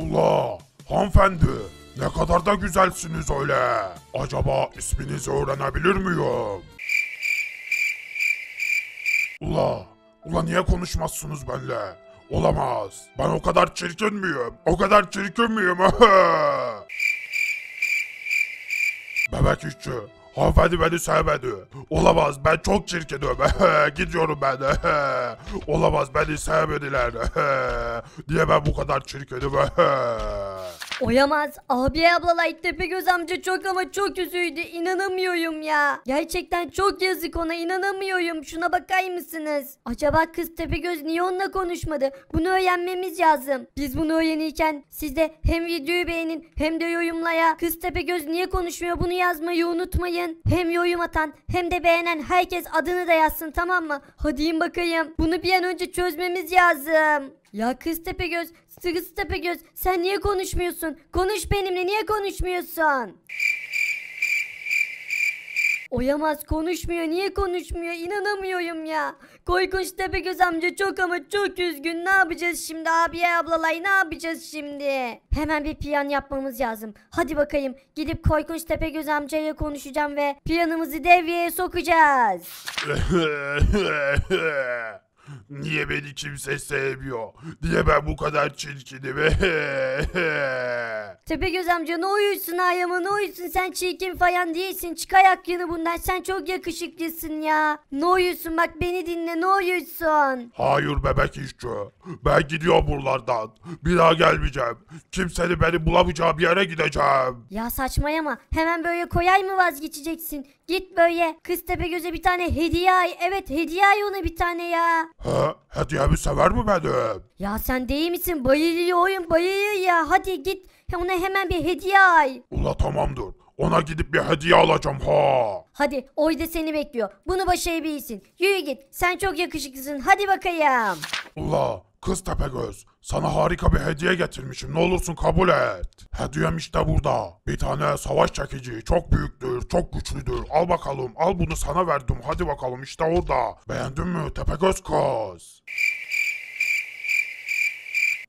Ula hanımefendi ne kadar da güzelsiniz öyle. Acaba isminizi öğrenebilir miyim? Ula ula niye konuşmazsınız benimle? Olamaz. Ben o kadar çirkin miyim? O kadar çirkin miyim? Bebek işçi Hanımefendi beni sevmedi. Olamaz ben çok çirkinim. Gidiyorum ben. Olamaz beni sevmediler. Niye ben bu kadar çirkinim? Oyamaz. Abi ablalay Tepegöz amca çok ama çok üzüldü. İnanamıyorum ya. Gerçekten çok yazık ona İnanamıyorum. Şuna bakar mısınız? Acaba kız Tepegöz niye onunla konuşmadı? Bunu öğrenmemiz lazım. Biz bunu öğrenirken siz de hem videoyu beğenin hem de yorumlaya. Kız Tepegöz niye konuşmuyor bunu yazmayı unutmayın. Hem yorum atan hem de beğenen herkes adını da yazsın tamam mı? Hadi in bakayım. Bunu bir an önce çözmemiz lazım. Ya kız Tepegöz, kız Tepegöz sen niye konuşmuyorsun? Konuş benimle niye konuşmuyorsun? Oyamaz konuşmuyor niye konuşmuyor inanamıyorum ya. Koykunç Tepegöz amca çok ama çok üzgün ne yapacağız şimdi abiye ablalay ne yapacağız şimdi? Hemen bir piyan yapmamız lazım. Hadi bakayım gidip Koykunç Tepegöz amcaya konuşacağım ve piyanımızı devreye sokacağız. Niye beni kimse sevmiyor? Niye ben bu kadar çirkinim? Tepegöz amca ne uyuyorsun ayağıma ne uyuyorsun sen çirkin falan değilsin. Çık ayak yanı bundan sen çok yakışıklısın ya. Ne uyuyorsun bak beni dinle ne uyuyorsun. Hayır bebek işçi. Ben gidiyorum buralardan. Bir daha gelmeyeceğim. Kimsenin beni bulamayacağı bir yere gideceğim. Ya saçmayama hemen böyle koyay mı vazgeçeceksin? Git böyle kız Tepegöz'e bir tane hediye ay. Evet hediye ay ona bir tane ya. Ha, hediyemi sever mi benim? Ya sen değil misin? Bayılıyor oyun bayılıyor ya. Hadi git ona hemen bir hediye al. Ula tamamdır. Ona gidip bir hediye alacağım ha. Hadi orada seni bekliyor. Bunu bilsin. Yürü git. Sen çok yakışıklısın. Hadi bakayım. Ula kız Tepegöz. Sana harika bir hediye getirmişim. Ne olursun kabul et. Hediyem işte burada. Bir tane savaş çekici. Çok büyüktür, çok güçlüdür. Al bakalım. Al bunu sana verdim. Hadi bakalım işte orada. Beğendin mi Tepegöz kız?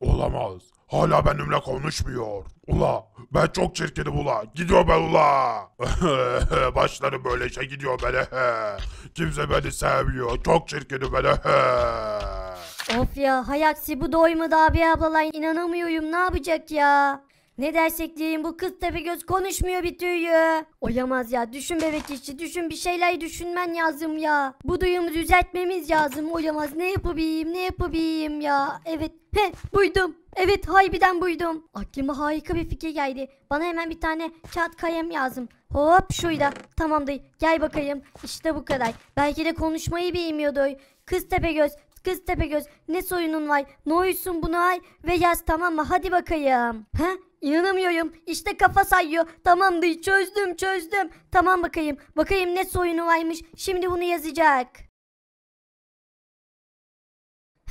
Olamaz. Hala benimle konuşmuyor. Ula ben çok çirkinim ula. Gidiyor ben ula. Başları böyle şey gidiyor beni. Kimse beni sevmiyor. Çok çirkinim beni. Of ya Hayaksi bu doymadı abi ablalar inanamıyorum ne yapacak ya. Ne dersek diyeyim bu kız tepe göz konuşmuyor bir tüyü. Oyamaz ya düşün bebek işçi düşün bir şeyler düşünmen lazım ya. Bu duyumu düzeltmemiz lazım oyamaz ne yapabileyim ne yapabileyim ya. Evet heh buydum Evet harbiden buydum. Aklıma harika bir fikir geldi. Bana hemen bir tane kağıt kalem lazım. Hop şuyla. Tamam dayı gel bakayım. İşte bu kadar. Belki de konuşmayı bilmiyordu. Kız Tepegöz Kız Tepegöz ne soyunun var? Ne oysun bunu ay? Ve yaz tamam mı? Hadi bakayım. He? İnanamıyorum. İşte kafa sayıyor. Tamam dayı çözdüm çözdüm. Tamam bakayım. Bakayım ne soyunu varmış. Şimdi bunu yazacak.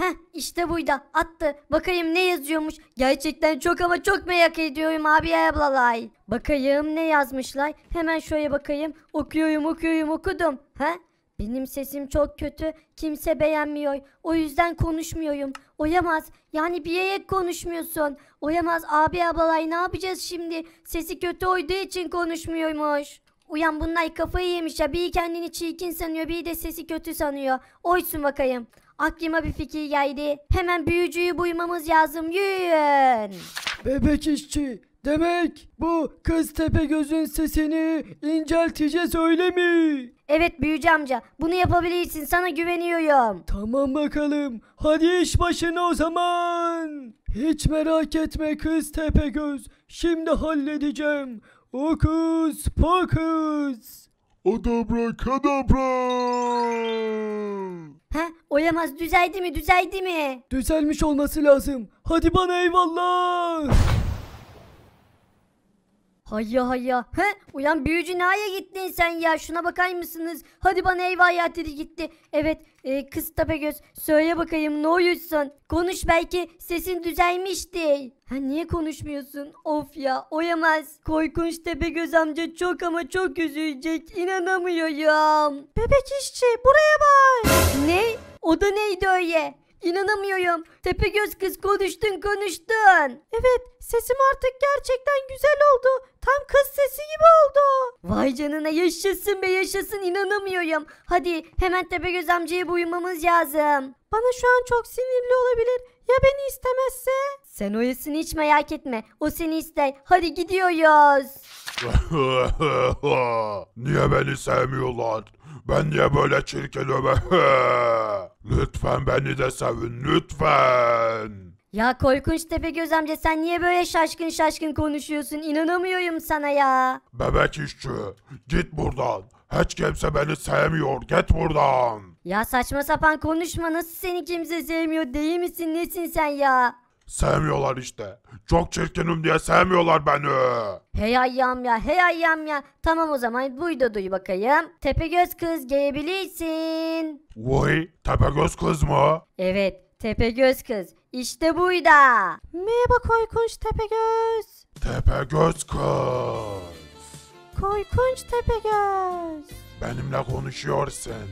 Heh işte buyda attı. Bakayım ne yazıyormuş. Gerçekten çok ama çok merak ediyorum abi ablalay. Bakayım ne yazmışlar. Hemen şöyle bakayım. Okuyorum okuyorum okudum. He? Benim sesim çok kötü. Kimse beğenmiyor. O yüzden konuşmuyorum. Oyamaz. Yani bir yek konuşmuyorsun. Oyamaz abi ablalay ne yapacağız şimdi? Sesi kötü olduğu için konuşmuyormuş. Uyan bunlar kafayı yemiş ya. biri kendini çirkin sanıyor biri de sesi kötü sanıyor. Oysun bakayım. Aklıma bir fikir geldi. Hemen büyücüyü buymamız lazım. Yürüyün. Bebek işçi demek bu kız tepe gözün sesini incelteceğiz öyle mi? Evet büyücü amca bunu yapabilirsin sana güveniyorum. Tamam bakalım hadi iş başına o zaman. Hiç merak etme kız tepe göz şimdi halledeceğim. Okus pokus. Adabra kadabra. Ha? Olamaz düzeldi mi düzeldi mi? Düzelmiş olması lazım. Hadi bana eyvallah. Hayya hayya. He? Uyan büyücü nereye gittin sen ya? Şuna bakar mısınız? Hadi bana eyvah ya dedi gitti. Evet e, kız Tepegöz söyle bakayım ne uyuyorsun? Konuş belki sesin düzelmişti. Ha niye konuşmuyorsun? Of ya oyamaz. Koykunç Tepegöz amca çok ama çok üzülecek. İnanamıyorum. Bebek işçi buraya bak. Ne? O da neydi öyle? İnanamıyorum. Tepegöz kız konuştun konuştun. Evet sesim artık gerçekten güzel oldu. Tam kız sesi gibi oldu. Vay canına yaşasın be yaşasın inanamıyorum. Hadi hemen Tepegöz amcaya uyumamız lazım. Bana şu an çok sinirli olabilir. Ya beni istemezse? Sen oyasını hiç merak etme. O seni ister. Hadi gidiyoruz. Niye beni sevmiyorlar? Ben niye böyle çirkinim? lütfen beni de sevin lütfen. Ya Korkunç Tepe Göz amca sen niye böyle şaşkın şaşkın konuşuyorsun? İnanamıyorum sana ya. Bebek işçi git buradan. Hiç kimse beni sevmiyor. Git buradan. Ya saçma sapan konuşma. Nasıl seni kimse sevmiyor? Değil misin? Nesin sen ya? Sevmiyorlar işte. Çok çirkinim diye sevmiyorlar beni. Hey ayyam ya hey ayyam ya. Tamam o zaman buydu duy bakayım. Tepegöz kız gelebilirsin. Vay Tepegöz kız mı? Evet Tepegöz kız. İşte buydu. Merhaba Koykunç Tepegöz. Tepegöz kız. Koykunç Tepegöz. Benimle konuşuyorsun.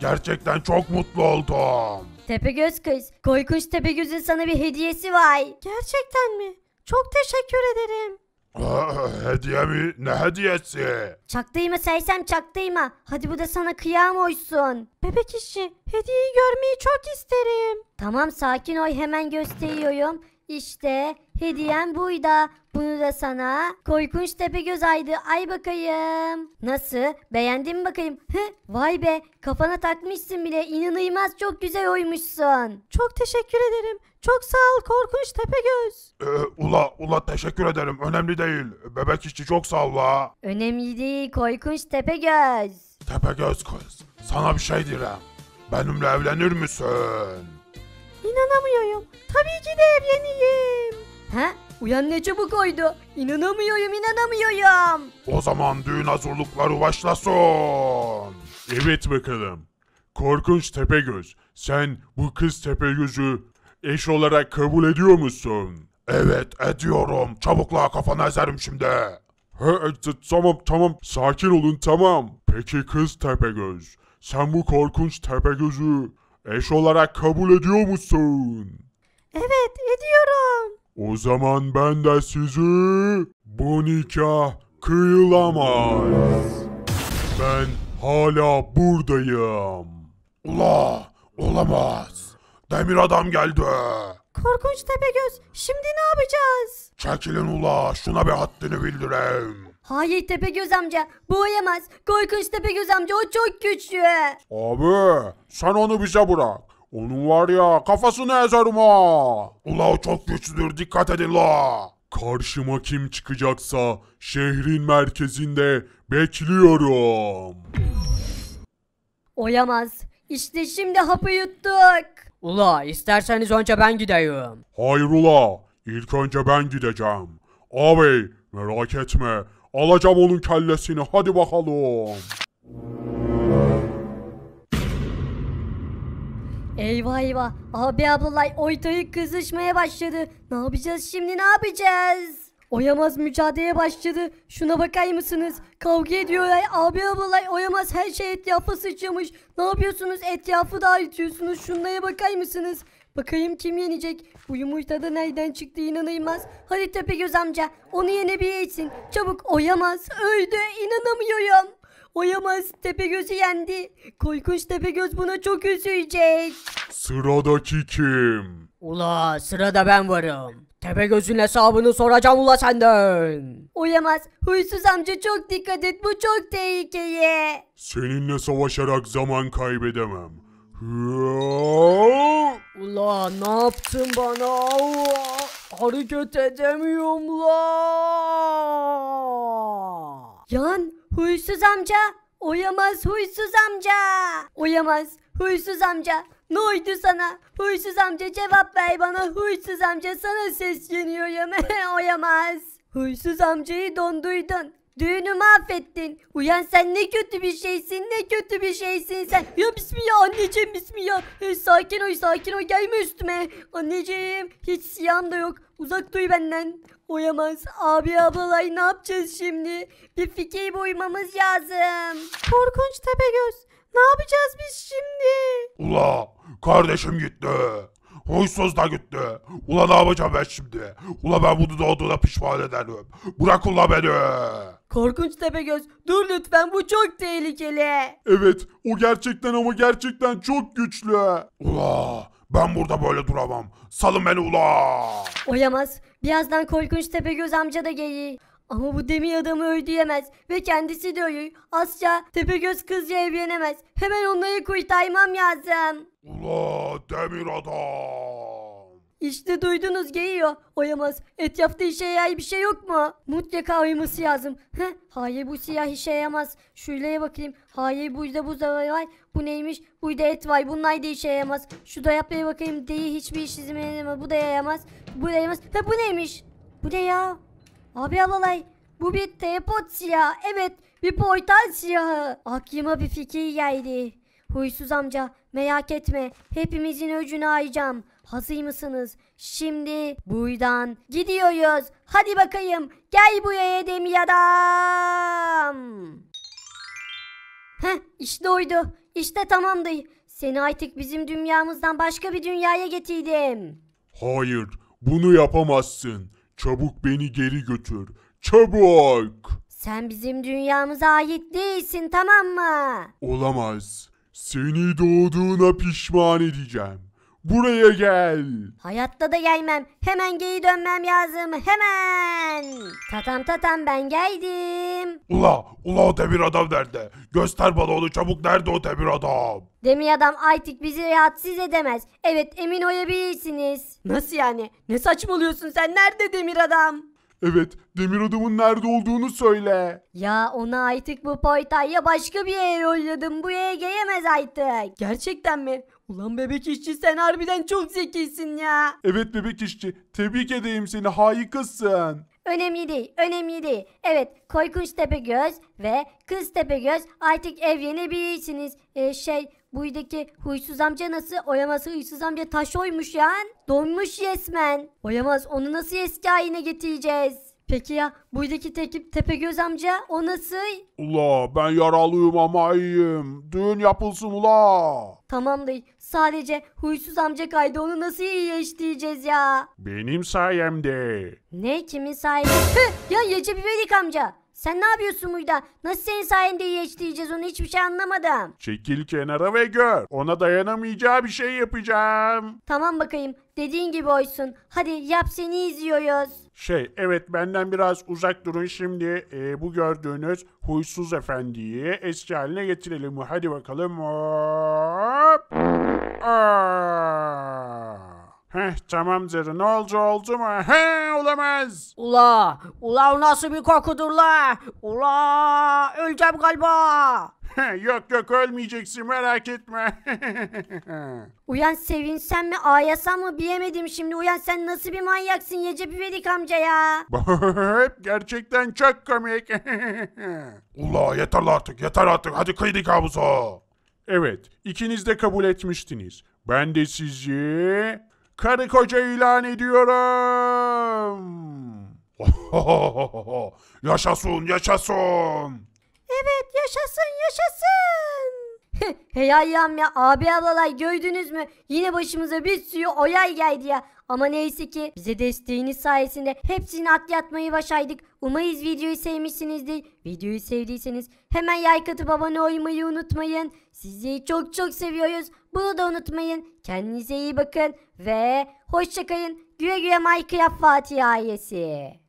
Gerçekten çok mutlu oldum. Tepegöz kız, Koykuş Tepegöz'ün sana bir hediyesi var. Gerçekten mi? Çok teşekkür ederim. hediye mi? Ne hediyesi? Çaktayma sersem çaktayma. Hadi bu da sana kıyam oysun. Bebek işi, hediyeyi görmeyi çok isterim. Tamam sakin ol hemen gösteriyorum. İşte Hediyen buydu. Bunu da sana Koykunç Tepe göz aydı. Ay bakayım. Nasıl? Beğendin mi bakayım? Hı, vay be kafana takmışsın bile. İnanılmaz çok güzel oymuşsun. Çok teşekkür ederim. Çok sağ ol Korkunç Tepegöz. Ee, ula ula teşekkür ederim. Önemli değil. Bebek işçi çok sağ ol la. Önemli değil göz. Tepe göz kız. Sana bir şey diyeceğim. Benimle evlenir misin? İnanamıyorum. Tabii ki de evleneyim. Ha? Uyan ne çabuk oydu. İnanamıyorum inanamıyorum. O zaman düğün hazırlıkları başlasın. Evet bakalım. Korkunç Tepegöz, sen bu kız Tepegöz'ü eş olarak kabul ediyor musun? Evet ediyorum. Çabukla kafanı ezerim şimdi. He, tamam tamam sakin olun tamam. Peki kız Tepegöz, sen bu korkunç Tepegöz'ü eş olarak kabul ediyor musun? Evet ediyorum. O zaman ben de sizi bu nikah kıyılamaz. Ben hala buradayım. Ula olamaz. Demir adam geldi. Korkunç Tepegöz şimdi ne yapacağız? Çekilin ula şuna bir haddini bildireyim. Hayır Tepegöz amca bu olamaz. Korkunç Tepegöz amca o çok güçlü. Abi sen onu bize bırak. Onun var ya kafasını ezerim ha. Ula o çok güçlüdür dikkat edin la. Karşıma kim çıkacaksa şehrin merkezinde bekliyorum. Oyamaz. İşte şimdi hapı yuttuk. Ula isterseniz önce ben gideyim. Hayır ula. İlk önce ben gideceğim. Abi merak etme. Alacağım onun kellesini hadi bakalım. Eyvah eyvah. Abi ablalar ortalık kızışmaya başladı. Ne yapacağız şimdi ne yapacağız? Oyamaz mücadeleye başladı. Şuna bakar mısınız? Kavga ediyorlar. Abi ablalar oyamaz her şey etrafa sıçramış. Ne yapıyorsunuz? Etrafı dağıtıyorsunuz. Şunlara bakar mısınız? Bakayım kim yenecek? Bu yumurta da nereden çıktı inanılmaz. Hadi Tepegöz amca onu yenebilirsin. Çabuk oyamaz. Öldü inanamıyorum. Oyamaz Tepegöz'ü yendi. Korkunç Tepegöz buna çok üzülecek. Sıradaki kim? Ula sırada ben varım. Tepegöz'ün hesabını soracağım ula senden. Oyamaz. Huysuz amca çok dikkat et bu çok tehlikeli. Seninle savaşarak zaman kaybedemem. Ula ne yaptın bana? hareket edemiyorum la. Yan Huysuz amca. Oyamaz huysuz amca. Oyamaz huysuz amca. Ne oydu sana? Huysuz amca cevap ver bana. Huysuz amca sana sesleniyor ya. Oyamaz. Huysuz amcayı donduydun. Düğünü mahvettin. Uyan sen ne kötü bir şeysin. Ne kötü bir şeysin sen. Ya bismillah anneciğim bismillah. E, sakin ol sakin ol gelme üstüme. Anneciğim hiç siyahım da yok. Uzak duy benden. Oyamaz. Abi ablalay ne yapacağız şimdi? Bir fikir boymamız lazım. Korkunç Tepegöz. Ne yapacağız biz şimdi? Ula kardeşim gitti. Huysuz da gitti. Ula ne yapacağım ben şimdi? Ula ben bunu doğduğuna pişman ederim. Bırak ula beni. Korkunç Tepegöz dur lütfen bu çok tehlikeli. Evet o gerçekten ama gerçekten çok güçlü. Ula ben burada böyle duramam. Salın beni ula. Oyamaz. Birazdan korkunç Tepegöz amca da gelir. Ama bu demir adamı öldüremez ve kendisi de ölür. Asya Tepegöz kızla evlenemez. Hemen onları kurtarmam lazım. Ula demir adam. İşte duydunuz geliyor. Oyamaz. Etrafta işe yarar bir şey yok mu? Mutlaka uyuması lazım. Heh. Hayır bu siyah işe yaramaz. Şuraya bakayım. Hayır burada buzdolabı var. Bu neymiş? Burada et var. Bunlar da işe yaramaz. Şu da dayaplara bakayım. Değil hiçbir iş izin yaramaz. Bu da yaramaz. Bu da yaramaz. Ha bu neymiş? Bu ne ya? Abi alalay. Bu bir teleport silahı. Evet bir portal silahı. Aklıma bir fikir geldi. Huysuz amca merak etme hepimizin öcünü ayacağım. Hazır mısınız? Şimdi buradan gidiyoruz. Hadi bakayım gel buraya demir adam. Heh işte oydu. İşte tamamdı. Seni artık bizim dünyamızdan başka bir dünyaya getirdim. Hayır bunu yapamazsın. Çabuk beni geri götür. Çabuk. Sen bizim dünyamıza ait değilsin tamam mı? Olamaz. Seni doğduğuna pişman edeceğim. Buraya gel. Hayatta da gelmem. Hemen geri dönmem lazım. Hemen. Tatam tatam ben geldim. Ula, ula o demir adam nerede? Göster bana onu çabuk nerede o demir adam? Demir adam artık bizi rahatsız edemez. Evet emin olabilirsiniz. Nasıl yani? Ne saçmalıyorsun sen? Nerede demir adam? Evet, demir adamın nerede olduğunu söyle. Ya ona artık bu ya başka bir yere yolladım. bu yere gelemez artık. Gerçekten mi? Ulan bebek işçi sen harbiden çok zekisin ya. Evet bebek işçi tebrik edeyim seni harikasın. Önemli değil, önemli değil. Evet, Koykunç Tepegöz ve Kız Tepegöz artık evlenebilirsiniz. Ee, şey, buydaki huysuz amca nasıl? Oyamaz huysuz amca taş oymuş yani. Donmuş resmen. Oyamaz onu nasıl eski haline getireceğiz? Peki ya buradaki tekip Tepegöz amca o nasıl? Ula ben yaralıyım ama iyiyim. Düğün yapılsın ula. Tamam dayı sadece huysuz amca kaydı onu nasıl iyileştireceğiz ya? Benim sayemde. Ne kimin sahibi? Hı, ya Recep İvedik amca. Sen ne yapıyorsun burada? Nasıl senin sayende e iyileştireceğiz onu hiçbir şey anlamadım. Çekil kenara ve gör. Ona dayanamayacağı bir şey yapacağım. Tamam bakayım. Dediğin gibi oysun. Hadi yap seni izliyoruz. Şey evet benden biraz uzak durun şimdi e, bu gördüğünüz huysuz efendiyi eski haline getirelim. Hadi bakalım. Hop. Aa. Heh tamamdır. Ne oldu oldu mu? He olamaz. Ula, ula o nasıl bir kokudur la? Ula öleceğim galiba. yok yok ölmeyeceksin merak etme. uyan sevinsen mi ağlasan mı bilemedim şimdi. Uyan sen nasıl bir manyaksın Recep İvedik amca ya. Hep gerçekten çok komik. Ula yeter artık yeter artık hadi kıydık havuzu. Evet ikiniz de kabul etmiştiniz. Ben de sizi karı koca ilan ediyorum. yaşasın yaşasın. Evet yaşasın yaşasın. hey ayağım ya abi ablalar gördünüz mü? Yine başımıza bir suyu oyal geldi ya. Ama neyse ki bize desteğiniz sayesinde hepsini atlatmayı başardık. Umarız videoyu sevmişsinizdir. Videoyu sevdiyseniz hemen like atıp abone olmayı unutmayın. Sizi çok çok seviyoruz. Bunu da unutmayın. Kendinize iyi bakın ve hoşçakalın. Güle güle Minecraft Fatih ailesi.